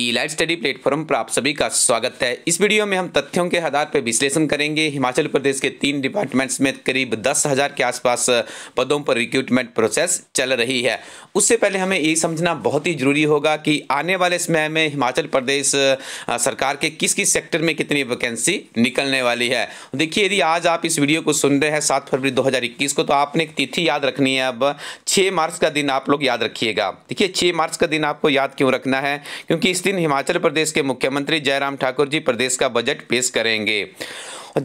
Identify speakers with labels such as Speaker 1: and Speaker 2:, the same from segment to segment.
Speaker 1: ई live study platform पर आप सभी का स्वागत है इस वीडियो में हम तथ्यों के आधार पर विश्लेषण करेंगे हिमाचल प्रदेश के तीन डिपार्टमेंट्स में करीब दस हज़ार के आसपास पदों पर रिक्रूटमेंट प्रोसेस चल रही है उससे पहले हमें ये समझना बहुत ही जरूरी होगा कि आने वाले समय में हिमाचल प्रदेश सरकार के किस किस सेक्टर में कितनी वैकेंसी निकलने वाली है देखिए यदि आज आप इस वीडियो को सुन रहे हैं सात फरवरी दो को तो आपने एक तिथि याद रखनी है अब छः मार्च का दिन आप लोग याद रखिएगा देखिए छः मार्च का दिन आपको याद क्यों रखना है क्योंकि इस दिन हिमाचल प्रदेश के मुख्यमंत्री जयराम ठाकुर जी प्रदेश का बजट पेश करेंगे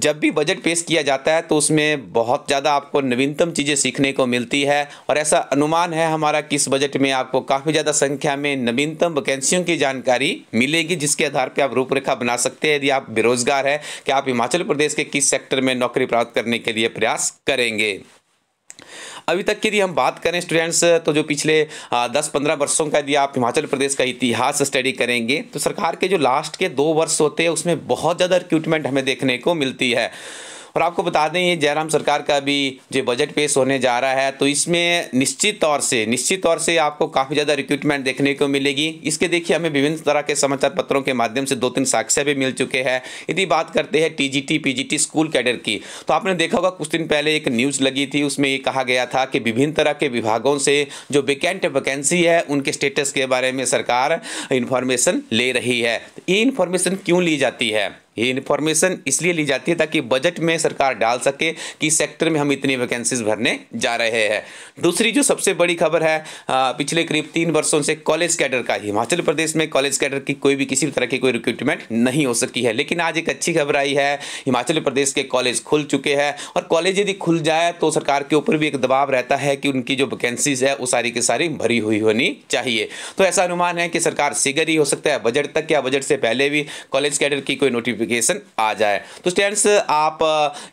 Speaker 1: जब भी बजट पेश किया जाता है तो उसमें बहुत ज़्यादा आपको नवीनतम चीज़ें सीखने को मिलती है और ऐसा अनुमान है हमारा कि इस बजट में आपको काफ़ी ज़्यादा संख्या में नवीनतम वैकेंसियों की जानकारी मिलेगी जिसके आधार पर आप रूपरेखा बना सकते हैं यदि आप बेरोजगार हैं कि आप हिमाचल प्रदेश के किस सेक्टर में नौकरी प्राप्त करने के लिए प्रयास करेंगे अभी तक यदि हम बात करें स्टूडेंट्स तो जो पिछले दस पंद्रह वर्षों का यदि आप हिमाचल प्रदेश का इतिहास स्टडी करेंगे तो सरकार के जो लास्ट के दो वर्ष होते हैं उसमें बहुत ज़्यादा रिक्यूटमेंट हमें देखने को मिलती है और आपको बता दें ये जयराम सरकार का भी जो बजट पेश होने जा रहा है तो इसमें निश्चित तौर से निश्चित तौर से आपको काफ़ी ज़्यादा रिक्रूटमेंट देखने को मिलेगी इसके देखिए हमें विभिन्न तरह के समाचार पत्रों के माध्यम से दो तीन साक्ष्य भी मिल चुके हैं यदि बात करते हैं टी जी स्कूल कैडर की तो आपने देखा होगा कुछ दिन पहले एक न्यूज़ लगी थी उसमें ये कहा गया था कि विभिन्न तरह के विभागों से जो वेकेंट वैकेंसी है उनके स्टेटस के बारे में सरकार इन्फॉर्मेशन ले रही है तो ये इन्फॉर्मेशन क्यों ली जाती है ये इन्फॉर्मेशन इसलिए ली जाती है ताकि बजट में सरकार डाल सके कि सेक्टर में हम इतनी वैकेंसीज भरने जा रहे हैं दूसरी जो सबसे बड़ी खबर है पिछले करीब तीन वर्षों से कॉलेज कैडर का हिमाचल प्रदेश में कॉलेज कैडर की कोई भी किसी भी तरह की कोई रिक्रूटमेंट नहीं हो सकी है लेकिन आज एक अच्छी खबर आई है हिमाचल प्रदेश के कॉलेज खुल चुके हैं और कॉलेज यदि खुल जाए तो सरकार के ऊपर भी एक दबाव रहता है कि उनकी जो वैकेंसीज है वो सारी की सारी भरी हुई होनी चाहिए तो ऐसा अनुमान है कि सरकार शीघ्र ही हो सकता है बजट तक या बजट से पहले भी कॉलेज कैडर की कोई नोटिफिक नोटिफिकेशन आ जाए तो स्टूडेंट्स आप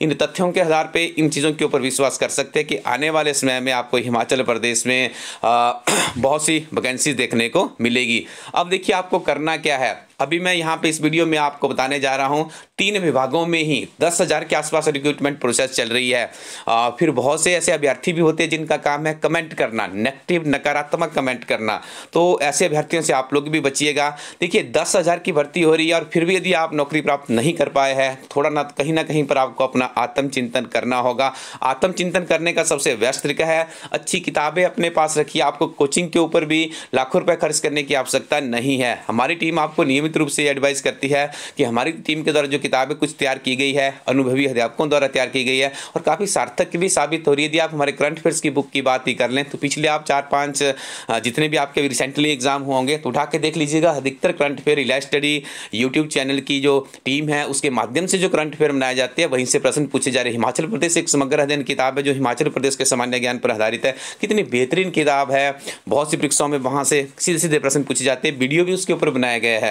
Speaker 1: इन तथ्यों के आधार पर इन चीज़ों के ऊपर विश्वास कर सकते हैं कि आने वाले समय में आपको हिमाचल प्रदेश में बहुत सी वैकेंसी देखने को मिलेगी अब देखिए आपको करना क्या है अभी मैं यहाँ पे इस वीडियो में आपको बताने जा रहा हूँ तीन विभागों में ही दस हज़ार के आसपास रिक्रूटमेंट प्रोसेस चल रही है आ, फिर बहुत से ऐसे अभ्यर्थी भी होते हैं जिनका काम है कमेंट करना नेगेटिव नकारात्मक कमेंट करना तो ऐसे अभ्यर्थियों से आप लोग भी बचिएगा देखिए दस हज़ार की भर्ती हो रही है और फिर भी यदि आप नौकरी प्राप्त नहीं कर पाए हैं थोड़ा ना कहीं ना कहीं पर आपको अपना आत्मचिंतन करना होगा आत्मचिंतन करने का सबसे व्यस्त तरीका है अच्छी किताबें अपने पास रखिए आपको कोचिंग के ऊपर भी लाखों रुपये खर्च करने की आवश्यकता नहीं है हमारी टीम आपको नियमित नियमित रूप से एडवाइस करती है कि हमारी टीम के द्वारा जो किताबें कुछ तैयार की गई है अनुभवी अध्यापकों द्वारा तैयार की गई है और काफ़ी सार्थक भी साबित हो रही है यदि आप हमारे करंट अफेयर्स की बुक की बात ही कर लें तो पिछले आप चार पाँच जितने भी आपके रिसेंटली एग्जाम होंगे तो उठा के देख लीजिएगा अधिकतर करंट अफेयर रिलाय स्टडी यूट्यूब चैनल की जो टीम है उसके माध्यम से जो करंट अफेयर मनाए जाते हैं वहीं से प्रश्न पूछे जा रहे हैं हिमाचल प्रदेश एक समग्र अध्ययन किताब है जो हिमाचल प्रदेश के सामान्य ज्ञान पर आधारित है कितनी बेहतरीन किताब है बहुत सी परीक्षाओं में वहाँ से सीधे सीधे प्रश्न पूछे जाते हैं वीडियो भी उसके ऊपर बनाया गया है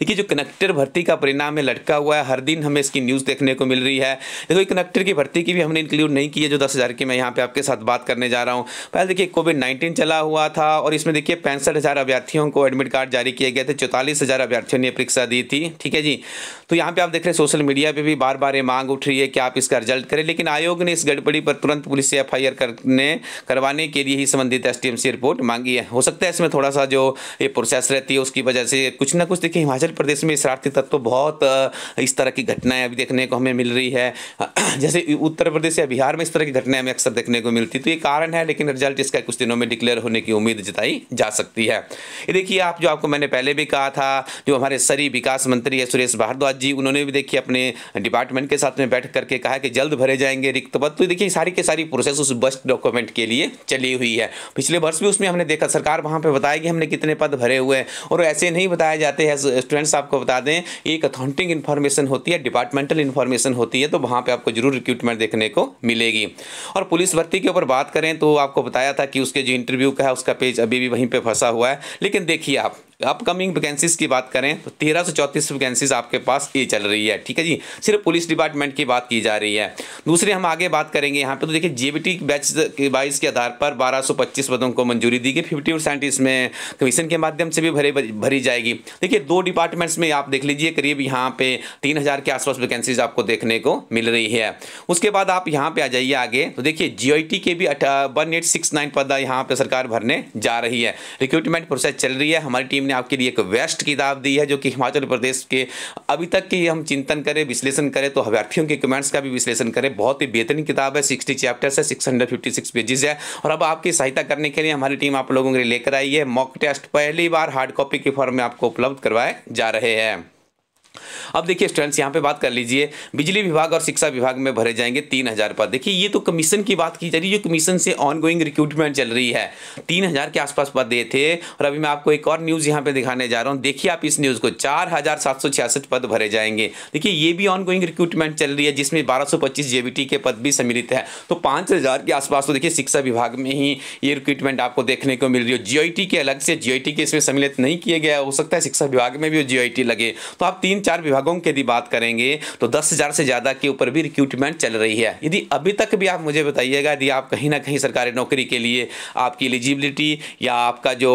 Speaker 1: देखिए जो कनेक्टर भर्ती का परिणाम है लटका हुआ है हर दिन हमें इसकी न्यूज़ देखने को मिल रही है देखो कनेक्टर की भर्ती की भी हमने इंक्लूड नहीं की है जो दस हज़ार की मैं यहाँ पे आपके साथ बात करने जा रहा हूँ पहले देखिए कोविड नाइन्टीन चला हुआ था और इसमें देखिए पैंसठ हज़ार अभ्यर्थियों को एडमिट कार्ड जारी किए गए थे चौतालीस हज़ार अभ्यर्थियों ने परीक्षा दी थी ठीक है जी तो यहाँ पर आप देख रहे हैं सोशल मीडिया पर भी बार बार ये मांग उठ रही है कि आप इसका रिजल्ट करें लेकिन आयोग ने इस गड़बड़ी पर तुरंत पुलिस से एफ करने करवाने के लिए ही संबंधित एस रिपोर्ट मांगी है हो सकता है इसमें थोड़ा सा जो ये प्रोसेस रहती है उसकी वजह से कुछ ना कुछ देखिए हिमाचल प्रदेश में शरारती तत्व तो बहुत इस तरह की घटनाएं अभी देखने को हमें मिल रही है जैसे उत्तर प्रदेश या बिहार में इस तरह की घटनाएं हमें अक्सर देखने को मिलती तो ये कारण है लेकिन रिजल्ट इसका कुछ दिनों में डिक्लेयर होने की उम्मीद जताई जा सकती है ये देखिए आप जो आपको मैंने पहले भी कहा था जो हमारे सरी विकास मंत्री है सुरेश भारद्वाज जी उन्होंने भी देखिए अपने डिपार्टमेंट के साथ में बैठ करके कहा कि जल्द भरे जाएंगे रिक्त पद तो देखिए सारी के सारी प्रोसेस उस बस्ट डॉक्यूमेंट के लिए चली हुई है पिछले वर्ष भी उसमें हमने देखा सरकार वहाँ पर बताएगी हमने कितने पद भरे हुए हैं और ऐसे नहीं बताए जाते हैं स्टूडेंट्स आपको बता दें एक अकाउंटिंग इन्फॉर्मेशन होती है डिपार्टमेंटल इन्फॉर्मेशन होती है तो वहाँ पर आपको जरूर रिक्रूटमेंट देखने को मिलेगी और पुलिस भर्ती के ऊपर बात करें तो आपको बताया था कि उसके जो इंटरव्यू का है उसका पेज अभी भी वहीं पर फंसा हुआ है लेकिन देखिए आप अपकमिंग वैकेंसीज की बात करें तो तेरह सौ चौंतीस वैकेंसीज आपके पास ये चल रही है ठीक है जी सिर्फ पुलिस डिपार्टमेंट की बात की जा रही है दूसरे हम आगे बात करेंगे यहाँ पे तो देखिए जेबीटी बैच बाईस के आधार पर 1225 पदों को मंजूरी दी गई फिफ्टी परसेंट इसमें कमीशन के माध्यम से भी भरे भरी जाएगी देखिए दो डिपार्टमेंट्स में आप देख लीजिए करीब यहाँ पे हजार के आसपास वैकेंसीज आपको देखने को मिल रही है उसके बाद आप यहाँ पे आ जाइए आगे तो देखिए जी के भी वन एट सिक्स नाइन पद यहाँ पे सरकार भरने जा रही है रिक्रूटमेंट प्रोसेस चल रही है हमारी टीम ने आपके लिए एक वेस्ट किताब दी है जो कि हिमाचल प्रदेश के अभी तक की हम चिंतन करें विश्लेषण करें तो अभ्यर्थियों के कमेंट्स का भी विश्लेषण करें बहुत ही बेहतरीन किताब है सिक्सटी चैप्टर्स है सिक्स पेजेस है और अब आपकी सहायता करने के लिए हमारी टीम आप लोगों के लिए लेकर आई है मॉक टेस्ट पहली बार हार्ड कॉपी के फॉर्म में आपको उपलब्ध करवाए जा रहे हैं अब देखिए स्टूडेंट्स यहाँ पे बात कर लीजिए बिजली विभाग और शिक्षा विभाग में भरे जाएंगे तीन हज़ार पद देखिए ये तो कमीशन की बात की जा रही है जो कमीशन से ऑनगोइंग रिक्रूटमेंट चल रही है तीन हज़ार के आसपास पद दिए थे और अभी मैं आपको एक और न्यूज़ यहाँ पे दिखाने जा रहा हूँ देखिए आप इस न्यूज़ को चार हज़ार सात सौ छियासठ पद भरे जाएंगे देखिए ये भी ऑनगोइंग रिक्रूटमेंट चल रही है जिसमें बारह सौ पच्चीस जेबीटी के पद भी सम्मिलित है तो पांच हज़ार के आसपास तो देखिए शिक्षा विभाग में ही ये रिक्रूटमेंट आपको देखने को मिल रही है जीओईटी के अलग से जीओईटी के इसमें सम्मिलित नहीं किया गया हो सकता है शिक्षा विभाग में भी जीओईटी लगे तो आप तीन संचार विभागों की यदि बात करेंगे तो दस हज़ार से ज़्यादा के ऊपर भी रिक्रूटमेंट चल रही है यदि अभी तक भी आप मुझे बताइएगा यदि आप कहीं ना कहीं सरकारी नौकरी के लिए आपकी एलिजिबिलिटी या आपका जो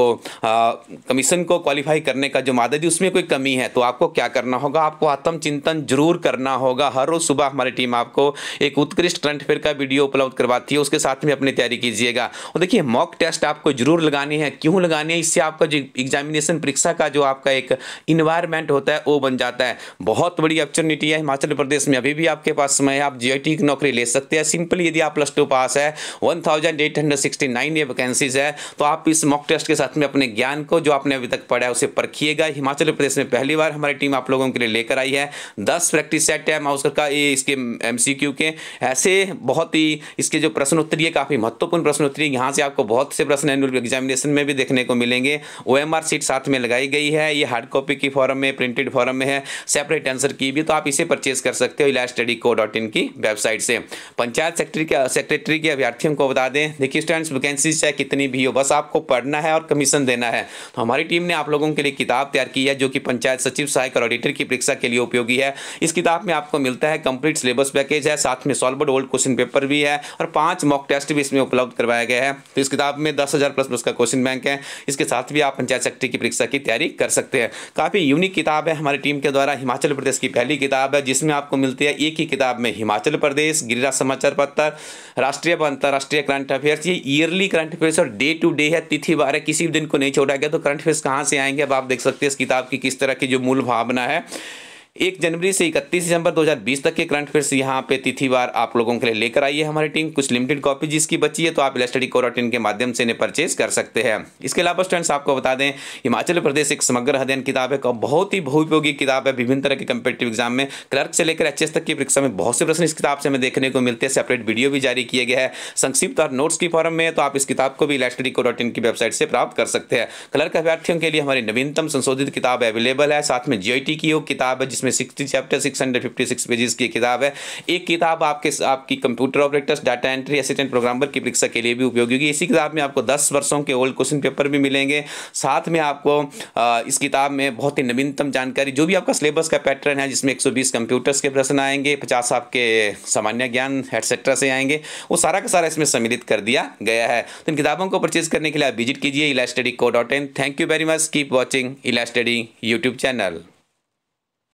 Speaker 1: कमीशन को क्वालिफाई करने का जो मादा दी उसमें कोई कमी है तो आपको क्या करना होगा आपको आत्मचिंतन जरूर करना होगा हर रोज़ सुबह हमारी टीम आपको एक उत्कृष्ट करंट अफेयर का वीडियो उपलब्ध करवाती है उसके साथ में अपनी तैयारी कीजिएगा और देखिए मॉक टेस्ट आपको जरूर लगानी है क्यों लगानी है इससे आपका जो एग्जामिनेशन परीक्षा का जो आपका एक इन्वायरमेंट होता है वो बन जाता है जाता है बहुत बड़ी अपॉर्चुनिटी है हिमाचल प्रदेश में अभी भी आपके पास समय है आप जी की नौकरी ले सकते हैं सिंपली यदि आप प्लस टू पास है one thousand eight hundred sixty nine ये वैकेंसीज है तो आप इस मॉक टेस्ट के साथ में अपने ज्ञान को जो आपने अभी तक पढ़ा है उसे परखिएगा हिमाचल प्रदेश में पहली बार हमारी टीम आप लोगों के लिए लेकर आई है दस प्रैक्टिस सेट है माउस का ये इसके एम के ऐसे बहुत ही इसके जो प्रश्न उत्तरीय काफ़ी महत्वपूर्ण प्रश्न उत्तरीय यहाँ से आपको बहुत से प्रश्न एनुअल एग्जामिनेशन में भी देखने को मिलेंगे ओ सीट साथ में लगाई गई है ये हार्ड कॉपी की फॉर्म में प्रिंटेड फॉर्म में है सेपरेट आंसर की भी तो आप इसे परचेज कर सकते हो इलाज स्टडी को डॉट इन की वेबसाइट से पंचायत सेक्रेटरी के सेक्रेटरी के अभ्यर्थियों को बता दें देखिए स्टूडेंट्स वैकेंसी चाहे कितनी भी हो बस आपको पढ़ना है और कमीशन देना है तो हमारी टीम ने आप लोगों के लिए किताब तैयार की है जो कि पंचायत सचिव सहायक और ऑडिटर की परीक्षा के लिए उपयोगी है इस किताब में आपको मिलता है कंप्लीट सिलेबस पैकेज है साथ में सॉल्बड ओल्ड क्वेश्चन पेपर भी है और पांच मॉक टेस्ट भी इसमें उपलब्ध करवाया गया है तो इस किताब में दस हज़ार प्लस प्लस का क्वेश्चन बैंक है इसके साथ भी आप पंचायत सेक्रेटरी की परीक्षा की तैयारी कर सकते हैं काफ़ी यूनिक किताब है हमारी टीम के द्वारा हिमाचल प्रदेश की पहली किताब है जिसमें आपको मिलती है एक ही किताब में हिमाचल प्रदेश गिरिराज समाचार पत्र राष्ट्रीय अंतर्राष्ट्रीय करंट अफेयर्स ये ईयरली करंट अफेयर्स और डे टू डे है तिथि बार है किसी भी दिन को नहीं छोड़ा गया तो करंट अफेयर्स कहाँ से आएंगे अब आप देख सकते हैं इस किताब की किस तरह की जो मूल भावना है एक जनवरी से इकतीस दिसंबर 2020 तक के करंट अफेयर्स यहाँ पे तिथिवार आप लोगों के लिए लेकर आई है हमारी टीम कुछ लिमिटेड कॉपी जिसकी बची है तो आप इलास्टडी कोराटिन के माध्यम से इन्हें परचेज कर सकते हैं इसके अलावा स्टूडेंट्स आपको बता दें हिमाचल प्रदेश एक समग्र अध्ययन किताब है बहुत ही बहुपयोगी किताब है विभिन्न तरह के कम्पिटेटिव एग्जाम में क्लर्क से लेकर एच तक की परीक्षा में बहुत से प्रश्न इस किताब से हमें देखने को मिलते हैं सेपरेट वीडियो भी जारी किया गया है संक्षिप्त और नोट्स की फॉर्म में तो आप इस किताब को भी इलेक्ट्रिडी को की वेबसाइट से प्राप्त कर सकते हैं क्लर्क अभ्यर्थियों के लिए हमारी नवीनतम संशोधित किताब अवेलेबल है साथ में जी की योग किताब है जिसमें sixty chapter six hundred fifty six pages की किताब है एक किताब आपके आपकी computer operators data entry assistant programmer की परीक्षा के लिए भी उपयोगी होगी इसी किताब में आपको दस वर्षों के ओल्ड क्वेश्चन पेपर भी मिलेंगे साथ में आपको इस किताब में बहुत ही नवीनतम जानकारी जो भी आपका सिलेबस का पैटर्न है जिसमें बीस कंप्यूटर्स के प्रश्न आएंगे पचास आपके सामान्य ज्ञान एटसेट्रा से आएंगे वो सारा का सारा इसमें सम्मिलित कर दिया गया है तो इन किताबों को परचेज करने के लिए आप विजिट कीजिए इलास्टडी को dot in thank you very much keep watching इलास्टडी यूट्यूब चैनल